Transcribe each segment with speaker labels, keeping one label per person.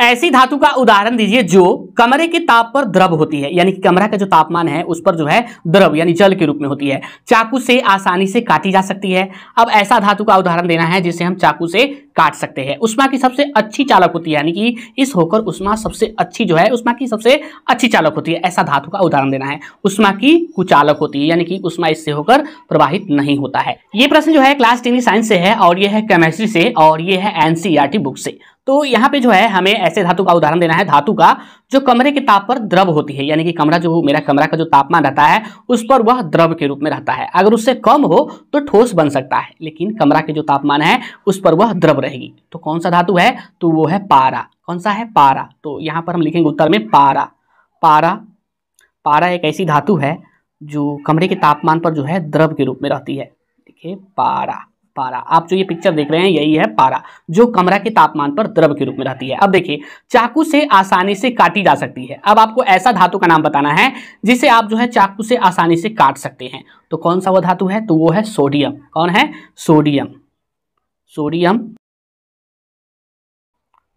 Speaker 1: ऐसी धातु का उदाहरण दीजिए जो कमरे के ताप पर द्रव होती है यानी कि कमरा का जो तापमान है उस पर जो है द्रव यानी जल के रूप में होती है चाकू से आसानी से काटी जा सकती है अब ऐसा धातु का उदाहरण देना है जिसे हम चाकू से काट सकते हैं उष्मा की सबसे अच्छी चालक होती है यानी कि इस होकर उष्मा सबसे अच्छी जो है उष्मा की सबसे अच्छी चालक होती है ऐसा धातु का उदाहरण देना है उष्मा की कुचालक होती है यानी कि उष्मा इससे होकर प्रवाहित नहीं होता है ये प्रश्न जो है क्लास टेन साइंस से है और यह है केमेस्ट्री से और ये है एनसीईआरटी बुक से तो यहाँ पे जो है हमें ऐसे धातु का उदाहरण देना है धातु का जो कमरे के ताप पर द्रव होती है यानी कि कमरा जो मेरा कमरा का जो तापमान रहता है उस पर वह द्रव के रूप में रहता है अगर उससे कम हो तो ठोस बन सकता है लेकिन कमरा के जो तापमान है उस पर वह द्रव रहेगी तो कौन सा धातु है तो वो है पारा कौन सा है पारा तो यहाँ पर हम लिखेंगे उत्तर में पारा पारा पारा एक ऐसी धातु है जो कमरे के तापमान पर जो है द्रव के रूप में रहती है देखिए पारा पारा आप जो ये पिक्चर देख रहे हैं यही है पारा जो कमरा के तापमान पर द्रव के रूप में रहती है अब देखिए चाकू से आसानी से काटी जा सकती है अब आपको ऐसा धातु का नाम बताना है जिसे आप जो है चाकू से आसानी से काट सकते हैं तो कौन सा वह धातु है तो वो है सोडियम कौन है सोडियम सोडियम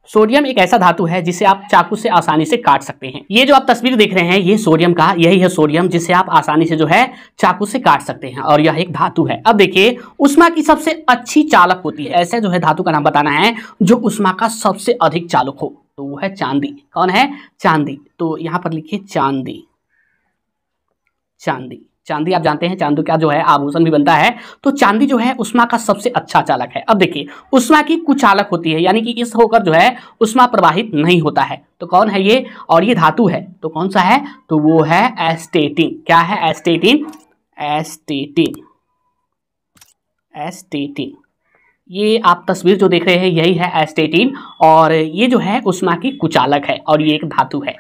Speaker 1: सोडियम एक ऐसा धातु है जिसे आप चाकू से आसानी से काट सकते हैं ये जो आप तस्वीर देख रहे हैं ये सोडियम का यही है सोडियम जिसे आप आसानी से जो है चाकू से काट सकते हैं और यह एक धातु है अब देखिए उष्मा की सबसे अच्छी चालक होती है ऐसे जो है धातु का नाम बताना है जो उष्मा का सबसे अधिक चालक हो तो वो है चांदी कौन है चांदी तो यहां पर लिखिए चांदी चांदी चांदी आप जानते हैं चांदी का जो है आभूषण भी बनता है तो चांदी जो है उष्मा का सबसे अच्छा चालक है अब देखिए उष्मा की कुचालक होती है यानी कि इस होकर जो है उष्मा प्रवाहित नहीं होता है तो कौन है ये और ये धातु है तो कौन सा है तो वो है एस्टेटिन क्या है एस्टेटिन एस्टेटिन एस्टेटिन ये आप तस्वीर जो देख रहे हैं यही है एस्टेटिन और ये जो है उष्मा की कुचालक है और ये एक धातु है